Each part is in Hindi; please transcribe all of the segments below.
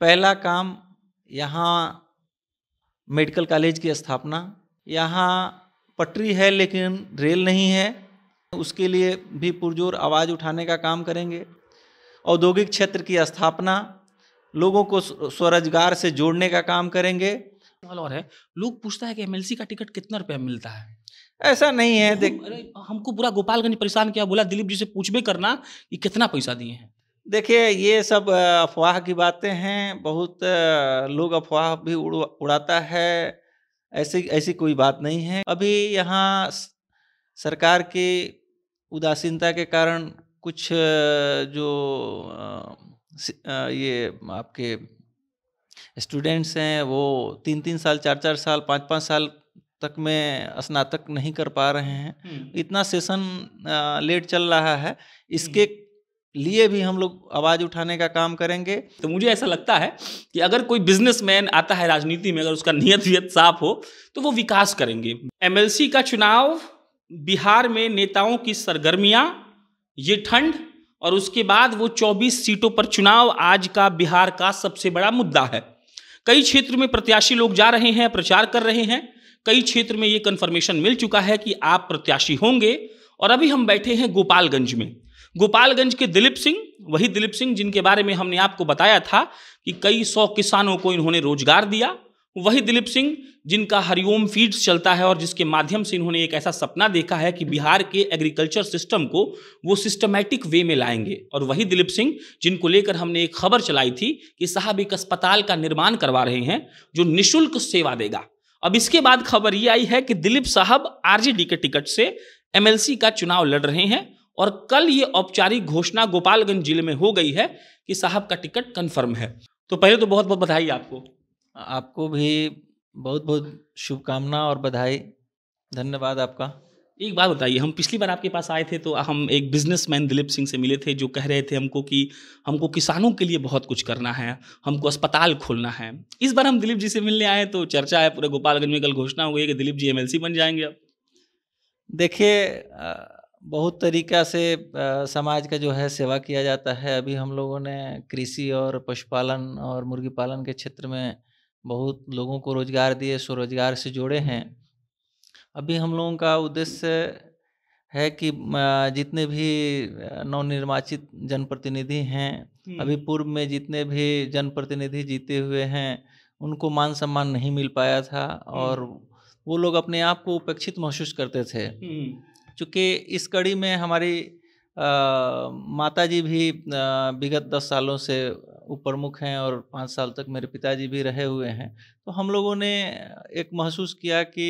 पहला काम यहाँ मेडिकल कॉलेज की स्थापना यहाँ पटरी है लेकिन रेल नहीं है उसके लिए भी पुरजोर आवाज़ उठाने का काम करेंगे औद्योगिक क्षेत्र की स्थापना लोगों को स्वरोजगार से जोड़ने का काम करेंगे और है लोग पूछता है कि एमएलसी का टिकट कितना रुपये मिलता है ऐसा नहीं है देख अरे हमको पूरा गोपालगंज परेशान किया बोला दिलीप जी से पूछ भी करना कि कितना पैसा दिए हैं देखिए ये सब अफवाह की बातें हैं बहुत लोग अफवाह भी उड़ उड़ाता है ऐसी ऐसी कोई बात नहीं है अभी यहाँ सरकार की उदासीनता के कारण कुछ जो ये आपके स्टूडेंट्स हैं वो तीन तीन साल चार चार साल पाँच पाँच साल तक में स्नातक नहीं कर पा रहे हैं इतना सेशन लेट चल रहा है इसके लिए भी हम लोग आवाज़ उठाने का काम करेंगे तो मुझे ऐसा लगता है कि अगर कोई बिजनेसमैन आता है राजनीति में अगर उसका नियत वियत साफ हो तो वो विकास करेंगे एमएलसी का चुनाव बिहार में नेताओं की सरगर्मियां ये ठंड और उसके बाद वो 24 सीटों पर चुनाव आज का बिहार का सबसे बड़ा मुद्दा है कई क्षेत्र में प्रत्याशी लोग जा रहे हैं प्रचार कर रहे हैं कई क्षेत्र में ये कन्फर्मेशन मिल चुका है कि आप प्रत्याशी होंगे और अभी हम बैठे हैं गोपालगंज में गोपालगंज के दिलीप सिंह वही दिलीप सिंह जिनके बारे में हमने आपको बताया था कि कई सौ किसानों को इन्होंने रोजगार दिया वही दिलीप सिंह जिनका हरिओम फीड्स चलता है और जिसके माध्यम से इन्होंने एक ऐसा सपना देखा है कि बिहार के एग्रीकल्चर सिस्टम को वो सिस्टमैटिक वे में लाएंगे और वही दिलीप सिंह जिनको लेकर हमने एक खबर चलाई थी कि साहब एक अस्पताल का निर्माण करवा रहे हैं जो निःशुल्क सेवा देगा अब इसके बाद खबर ये आई है कि दिलीप साहब आरजेडी के टिकट से एमएलसी का चुनाव लड़ रहे हैं और कल ये औपचारिक घोषणा गोपालगंज जिले में हो गई है कि साहब का टिकट कन्फर्म है तो पहले तो बहुत बहुत बधाई आपको आपको भी बहुत बहुत शुभकामना और बधाई धन्यवाद आपका एक बात बताइए हम पिछली बार आपके पास आए थे तो हम एक बिजनेसमैन दिलीप सिंह से मिले थे जो कह रहे थे हमको कि हमको किसानों के लिए बहुत कुछ करना है हमको अस्पताल खोलना है इस बार हम दिलीप जी से मिलने आए तो चर्चा है पूरे गोपालगंज में कल घोषणा हो गई कि दिलीप जी एमएलसी बन जाएंगे अब देखिए बहुत तरीका से आ, समाज का जो है सेवा किया जाता है अभी हम लोगों ने कृषि और पशुपालन और मुर्गी पालन के क्षेत्र में बहुत लोगों को रोजगार दिए स्वरोजगार से जुड़े हैं अभी हम लोगों का उद्देश्य है कि जितने भी नवनिर्वाचित जनप्रतिनिधि हैं अभी पूर्व में जितने भी जनप्रतिनिधि जीते हुए हैं उनको मान सम्मान नहीं मिल पाया था और वो लोग अपने आप को उपेक्षित महसूस करते थे चूँकि इस कड़ी में हमारी माता जी भी विगत दस सालों से उपरमुख हैं और पाँच साल तक मेरे पिताजी भी रहे हुए हैं तो हम लोगों ने एक महसूस किया कि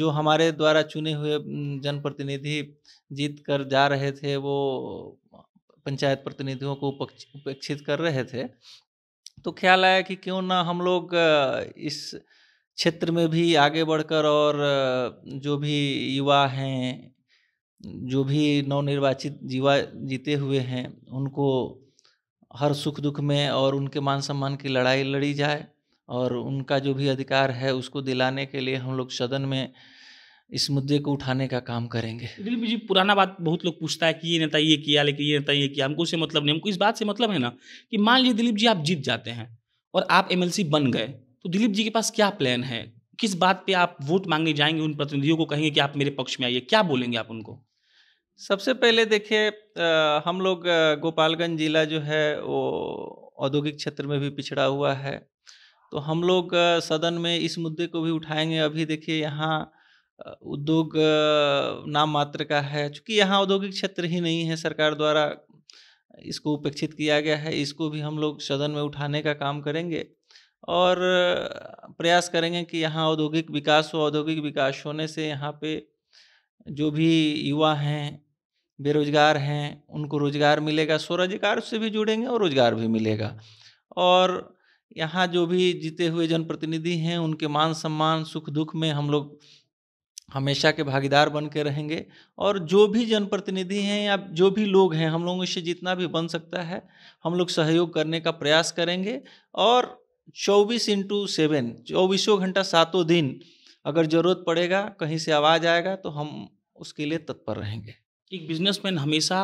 जो हमारे द्वारा चुने हुए जनप्रतिनिधि जीत कर जा रहे थे वो पंचायत प्रतिनिधियों को उपेक्षित कर रहे थे तो ख्याल आया कि क्यों ना हम लोग इस क्षेत्र में भी आगे बढ़कर और जो भी युवा हैं जो भी नवनिर्वाचित जीवा जीते हुए हैं उनको हर सुख दुख में और उनके मान सम्मान की लड़ाई लड़ी जाए और उनका जो भी अधिकार है उसको दिलाने के लिए हम लोग सदन में इस मुद्दे को उठाने का काम करेंगे दिलीप जी पुराना बात बहुत लोग पूछता है कि ये नेता ये किया लेकिन ये नेता ये किया हमको इससे मतलब नहीं हमको इस बात से मतलब है ना कि मान लीजिए दिलीप जी आप जीत जाते हैं और आप एम बन गए तो दिलीप जी के पास क्या प्लान है किस बात पे आप वोट मांगने जाएंगे उन प्रतिनिधियों को कहेंगे कि आप मेरे पक्ष में आइए क्या बोलेंगे आप उनको सबसे पहले देखिए हम लोग गोपालगंज जिला जो है वो औद्योगिक क्षेत्र में भी पिछड़ा हुआ है तो हम लोग सदन में इस मुद्दे को भी उठाएंगे अभी देखिए यहाँ उद्योग नाम मात्र का है क्योंकि यहाँ औद्योगिक क्षेत्र ही नहीं है सरकार द्वारा इसको उपेक्षित किया गया है इसको भी हम लोग सदन में उठाने का काम करेंगे और प्रयास करेंगे कि यहाँ औद्योगिक विकास हो औद्योगिक विकास होने से यहाँ पे जो भी युवा हैं बेरोजगार हैं उनको रोजगार मिलेगा स्वरोजगार से भी जुड़ेंगे और रोजगार भी मिलेगा और यहाँ जो भी जीते हुए जनप्रतिनिधि हैं उनके मान सम्मान सुख दुख में हम लोग हमेशा के भागीदार बन के रहेंगे और जो भी जनप्रतिनिधि हैं या जो भी लोग हैं हम लोगों से जितना भी बन सकता है हम लोग सहयोग करने का प्रयास करेंगे और चौबीस इंटू सेवन चौबीसों घंटा सातों दिन अगर ज़रूरत पड़ेगा कहीं से आवाज़ आएगा तो हम उसके लिए तत्पर रहेंगे एक बिजनेसमैन हमेशा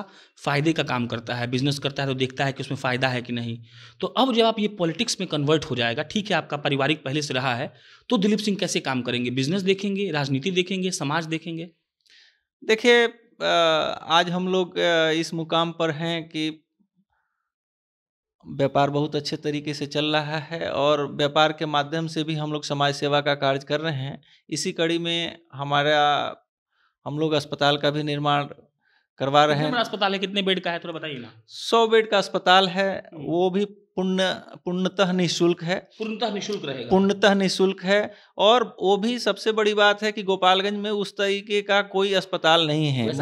फ़ायदे का काम करता है बिजनेस करता है तो देखता है कि उसमें फ़ायदा है कि नहीं तो अब जब आप ये पॉलिटिक्स में कन्वर्ट हो जाएगा ठीक है आपका पारिवारिक पहले से रहा है तो दिलीप सिंह कैसे काम करेंगे बिजनेस देखेंगे राजनीति देखेंगे समाज देखेंगे देखिए आज हम लोग इस मुकाम पर हैं कि व्यापार बहुत अच्छे तरीके से चल रहा है और व्यापार के माध्यम से भी हम लोग समाज सेवा का कार्य कर रहे हैं इसी कड़ी में हमारा हम लोग अस्पताल का भी निर्माण करवा तो रहे हैं अस्पताल है कितने बेड का है थोड़ा बताइए ना सौ बेड का अस्पताल है हम्म। वो भी पूर्ण पूर्णतः निःशुल्क है पूर्णतः निःशुल्क रहेगा पूर्णतः निःशुल्क है और वो भी सबसे बड़ी बात है कि गोपालगंज में उस तरीके का कोई अस्पताल नहीं है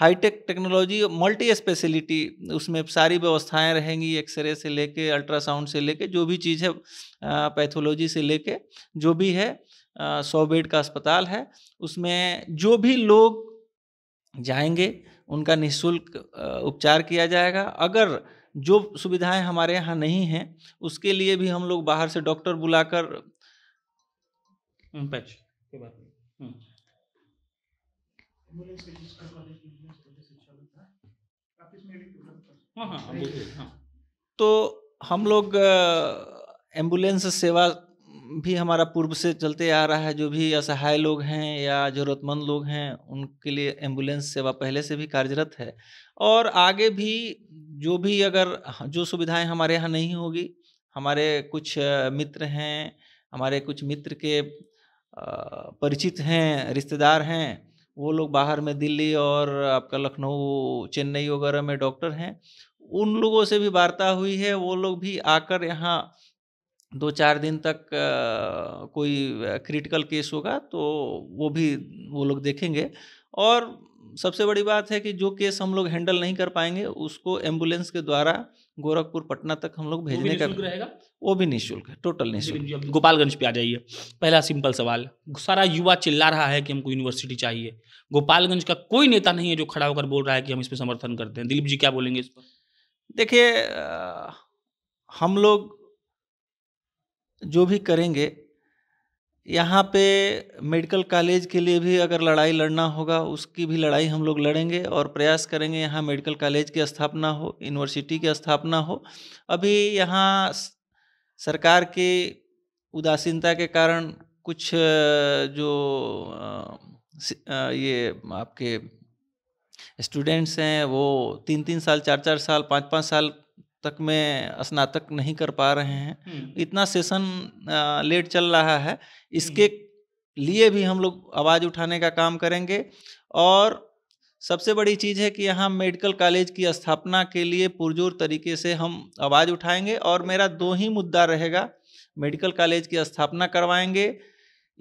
हाईटेक टेक्नोलॉजी मल्टी स्पेशलिटी उसमें सारी व्यवस्थाएं रहेंगी एक्सरे से लेके अल्ट्रासाउंड से लेके जो भी चीज़ है पैथोलॉजी से लेके जो भी है सौ बेड का अस्पताल है उसमें जो भी लोग जाएंगे उनका निःशुल्क उपचार किया जाएगा अगर जो सुविधाएं हमारे यहाँ नहीं हैं उसके लिए भी हम लोग बाहर से डॉक्टर बुलाकर हम्म, हम्म। हाँ, हाँ, हाँ, तो हम लोग एम्बुलेंस सेवा भी हमारा पूर्व से चलते आ रहा है जो भी असहाय लोग हैं या ज़रूरतमंद लोग हैं उनके लिए एम्बुलेंस सेवा पहले से भी कार्यरत है और आगे भी जो भी अगर जो सुविधाएं हमारे यहाँ नहीं होगी हमारे कुछ मित्र हैं हमारे कुछ मित्र के परिचित हैं रिश्तेदार हैं वो लोग बाहर में दिल्ली और आपका लखनऊ चेन्नई वगैरह में डॉक्टर हैं उन लोगों से भी वार्ता हुई है वो लोग भी आकर यहाँ दो चार दिन तक कोई क्रिटिकल केस होगा तो वो भी वो लोग देखेंगे और सबसे बड़ी बात है कि जो केस हम लोग हैंडल नहीं कर पाएंगे उसको एम्बुलेंस के द्वारा गोरखपुर पटना तक हम लोग भेजने का रहेगा वो भी निःशुल्क है टोटल निःशुल्क गोपालगंज पे आ जाइए पहला सिंपल सवाल सारा युवा चिल्ला रहा है कि हमको यूनिवर्सिटी चाहिए गोपालगंज का कोई नेता नहीं है जो खड़ा होकर बोल रहा है कि हम इसमें समर्थन करते हैं दिलीप जी क्या बोलेंगे इस पर देखिए हम लोग जो भी करेंगे यहाँ पे मेडिकल कॉलेज के लिए भी अगर लड़ाई लड़ना होगा उसकी भी लड़ाई हम लोग लड़ेंगे और प्रयास करेंगे यहाँ मेडिकल कॉलेज की स्थापना हो यूनिवर्सिटी की स्थापना हो अभी यहाँ सरकार की उदासीनता के कारण कुछ जो ये आपके स्टूडेंट्स हैं वो तीन तीन साल चार चार साल पाँच पाँच साल तक में स्नातक नहीं कर पा रहे हैं हम्म। इतना सेशन लेट चल रहा है इसके हम्म। लिए भी हम लोग आवाज़ उठाने का काम करेंगे और सबसे बड़ी चीज़ है कि यहाँ मेडिकल कॉलेज की स्थापना के लिए पुरजोर तरीके से हम आवाज़ उठाएंगे और मेरा दो ही मुद्दा रहेगा मेडिकल कॉलेज की स्थापना करवाएंगे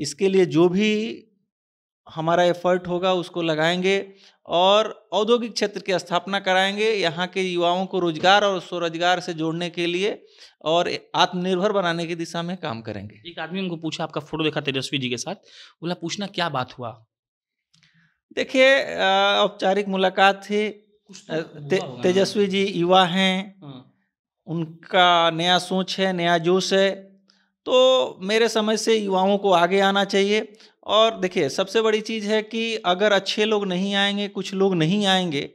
इसके लिए जो भी हमारा एफर्ट होगा उसको लगाएंगे और औद्योगिक क्षेत्र की स्थापना कराएंगे यहाँ के युवाओं को रोजगार और स्वरोजगार से जोड़ने के लिए और आत्मनिर्भर बनाने की दिशा में काम करेंगे एक आदमी उनको पूछा आपका फोटो देखा तेजस्वी जी के साथ बोला पूछना क्या बात हुआ देखिए औपचारिक मुलाकात थी तो ते, तेजस्वी जी युवा हैं हाँ। उनका नया सोच है नया जोश है तो मेरे समझ से युवाओं को आगे आना चाहिए और देखिए सबसे बड़ी चीज़ है कि अगर अच्छे लोग नहीं आएंगे कुछ लोग नहीं आएंगे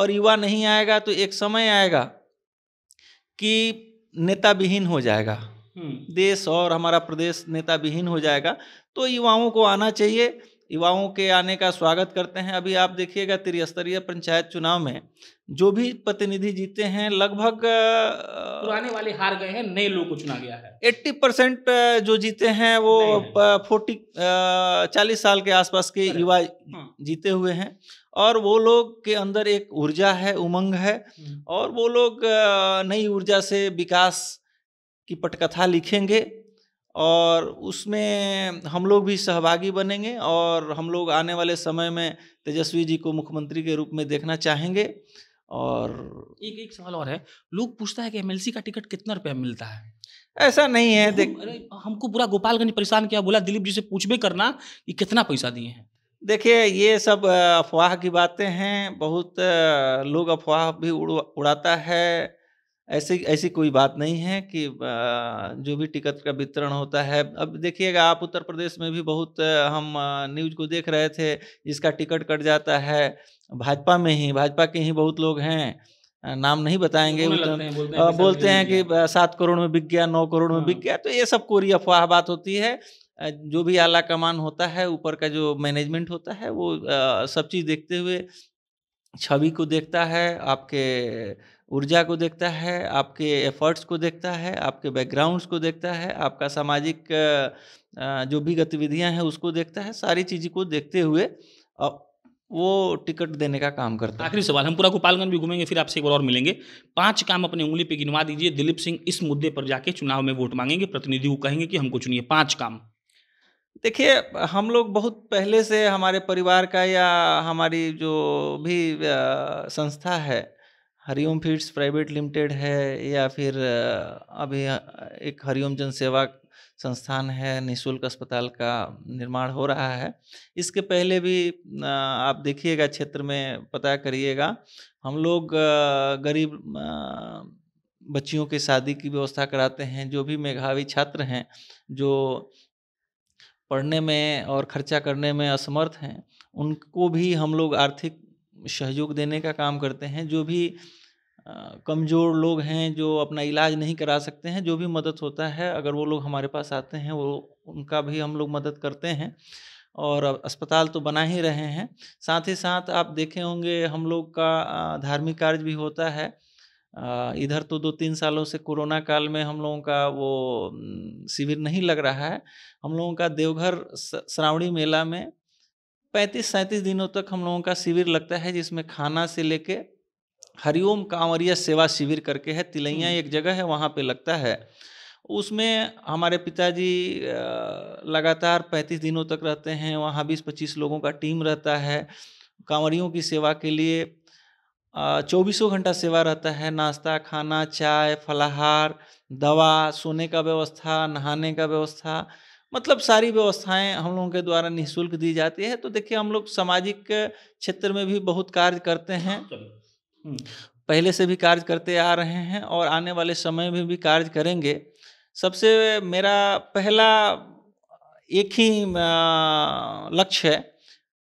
और युवा नहीं आएगा तो एक समय आएगा कि नेता विहीन हो जाएगा हम्म। देश और हमारा प्रदेश नेता विहीन हो जाएगा तो युवाओं को आना चाहिए युवाओं के आने का स्वागत करते हैं अभी आप देखिएगा त्रिस्तरीय पंचायत चुनाव में जो भी प्रतिनिधि जीते हैं लगभग पुराने वाले हार गए हैं नए लोग को चुना गया है एट्टी परसेंट जो जीते हैं वो फोर्टी चालीस साल के आसपास के युवा हाँ। जीते हुए हैं और वो लोग के अंदर एक ऊर्जा है उमंग है हम्म। और वो लोग नई ऊर्जा से विकास की पटकथा लिखेंगे और उसमें हम लोग भी सहभागी बनेंगे और हम लोग आने वाले समय में तेजस्वी जी को मुख्यमंत्री के रूप में देखना चाहेंगे और एक एक सवाल और है लोग पूछता है कि एमएलसी का टिकट कितना रुपया मिलता है ऐसा नहीं है देख अरे हमको पूरा गोपालगंज परेशान किया बोला दिलीप जी से पूछ भी करना कि कितना पैसा दिए हैं देखिए ये सब अफवाह की बातें हैं बहुत लोग अफवाह भी उड़ उड़ाता है ऐसी ऐसी कोई बात नहीं है कि जो भी टिकट का वितरण होता है अब देखिएगा आप उत्तर प्रदेश में भी बहुत हम न्यूज को देख रहे थे जिसका टिकट कट जाता है भाजपा में ही भाजपा के ही बहुत लोग हैं नाम नहीं बताएंगे बोलते हैं, बोलते हैं, बोलते हैं कि सात करोड़ में बिक गया नौ करोड़ में बिक हाँ। गया तो ये सब कोरी अफवाह बात होती है जो भी आला कमान होता है ऊपर का जो मैनेजमेंट होता है वो सब चीज़ देखते हुए छवि को देखता है आपके ऊर्जा को देखता है आपके एफर्ट्स को देखता है आपके बैकग्राउंड्स को देखता है आपका सामाजिक जो भी गतिविधियां हैं उसको देखता है सारी चीज़ को देखते हुए वो टिकट देने का काम करता है आखिरी सवाल हम पूरा गोपालगंज भी घूमेंगे फिर आपसे एक बार और मिलेंगे पांच काम अपने उंगली पे गिनवा दीजिए दिलीप सिंह इस मुद्दे पर जाके चुनाव में वोट मांगेंगे प्रतिनिधि को कहेंगे कि हमको चुनिए पांच काम देखिए हम लोग बहुत पहले से हमारे परिवार का या हमारी जो भी संस्था है हरिओम फीड्स प्राइवेट लिमिटेड है या फिर अभी एक हरिओम जन सेवा संस्थान है निशुल्क अस्पताल का निर्माण हो रहा है इसके पहले भी आप देखिएगा क्षेत्र में पता करिएगा हम लोग गरीब बच्चियों के शादी की व्यवस्था कराते हैं जो भी मेघावी छात्र हैं जो पढ़ने में और खर्चा करने में असमर्थ हैं उनको भी हम लोग आर्थिक सहयोग देने का काम करते हैं जो भी कमज़ोर लोग हैं जो अपना इलाज नहीं करा सकते हैं जो भी मदद होता है अगर वो लोग हमारे पास आते हैं वो उनका भी हम लोग मदद करते हैं और अस्पताल तो बना ही रहे हैं साथ ही साथ आप देखे होंगे हम लोग का धार्मिक कार्य भी होता है इधर तो दो तीन सालों से कोरोना काल में हम लोगों का वो शिविर नहीं लग रहा है हम लोगों का देवघर श्रावणी मेला में पैंतीस सैंतीस दिनों तक हम लोगों का शिविर लगता है जिसमें खाना से लेके हरिओम कांवरिया सेवा शिविर करके है तिलैया हम्म। एक जगह है वहाँ पे लगता है उसमें हमारे पिताजी लगातार पैंतीस दिनों तक रहते हैं वहाँ बीस पच्चीस लोगों का टीम रहता है कांवरियों की सेवा के लिए चौबीसों घंटा सेवा रहता है नाश्ता खाना चाय फलाहार दवा सोने का व्यवस्था नहाने का व्यवस्था मतलब सारी व्यवस्थाएं हम लोगों के द्वारा निःशुल्क दी जाती है तो देखिए हम लोग सामाजिक क्षेत्र में भी बहुत कार्य करते हैं हाँ, हम्म, पहले से भी कार्य करते आ रहे हैं और आने वाले समय में भी कार्य करेंगे सबसे मेरा पहला एक ही लक्ष्य है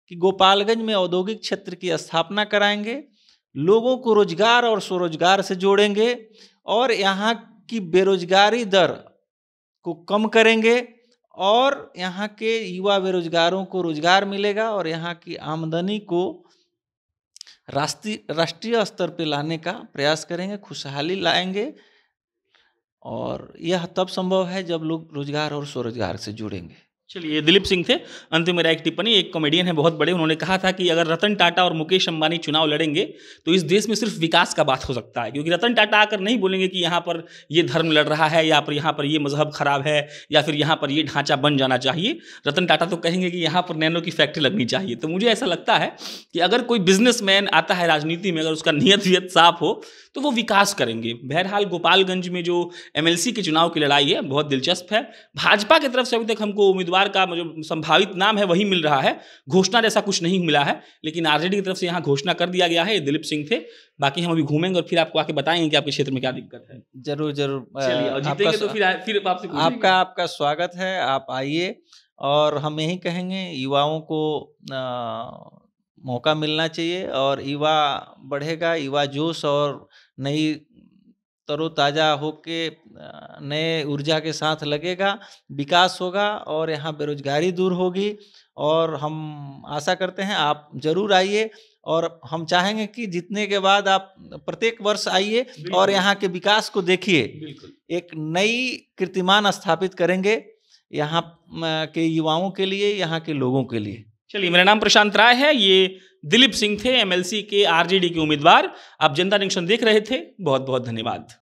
कि गोपालगंज में औद्योगिक क्षेत्र की स्थापना कराएंगे लोगों को रोजगार और स्वरोजगार से जोड़ेंगे और यहाँ की बेरोजगारी दर को कम करेंगे और यहाँ के युवा बेरोजगारों को रोजगार मिलेगा और यहाँ की आमदनी को राष्ट्रीय राष्ट्रीय स्तर पर लाने का प्रयास करेंगे खुशहाली लाएंगे और यह तब संभव है जब लोग रोजगार और स्वरोजगार से जुड़ेंगे चलिए दिलीप सिंह थे अंतिम मेरा एक टिप्पणी एक कॉमेडियन है बहुत बड़े उन्होंने कहा था कि अगर रतन टाटा और मुकेश अंबानी चुनाव लड़ेंगे तो इस देश में सिर्फ विकास का बात हो सकता है क्योंकि रतन टाटा आकर नहीं बोलेंगे कि यहाँ पर ये धर्म लड़ रहा है या पर यहाँ पर ये मजहब खराब है या फिर यहाँ पर ये ढांचा बन जाना चाहिए रतन टाटा तो कहेंगे कि यहाँ पर नैनो की फैक्ट्री लगनी चाहिए तो मुझे ऐसा लगता है कि अगर कोई बिजनेसमैन आता है राजनीति में अगर उसका नियत वियत साफ हो तो वो विकास करेंगे बहरहाल गोपालगंज में जो एमएलसी के चुनाव की लड़ाई है बहुत दिलचस्प है भाजपा की तरफ से अभी तक हमको उम्मीदवार उम्मीदवार का जो संभावित नाम है वही मिल रहा है घोषणा जैसा कुछ नहीं मिला है लेकिन आरजेडी की तरफ से यहाँ घोषणा कर दिया गया है दिलीप सिंह थे बाकी हम अभी घूमेंगे और फिर आपको आके बताएंगे कि आपके क्षेत्र में क्या दिक्कत है जरूर जरूर आपका, तो फिर फिर आपसे आपका आपका स्वागत है आप आइए और हम यही कहेंगे युवाओं को मौका मिलना चाहिए और युवा बढ़ेगा युवा जोश और नई तरोताज़ा होके नए ऊर्जा के साथ लगेगा विकास होगा और यहाँ बेरोजगारी दूर होगी और हम आशा करते हैं आप ज़रूर आइए और हम चाहेंगे कि जितने के बाद आप प्रत्येक वर्ष आइए और यहाँ के विकास को देखिए एक नई कीर्तिमान स्थापित करेंगे यहाँ के युवाओं के लिए यहाँ के लोगों के लिए चलिए मेरा नाम प्रशांत राय है ये दिलीप सिंह थे एमएलसी के आरजेडी के उम्मीदवार आप जनता जंक्शन देख रहे थे बहुत बहुत धन्यवाद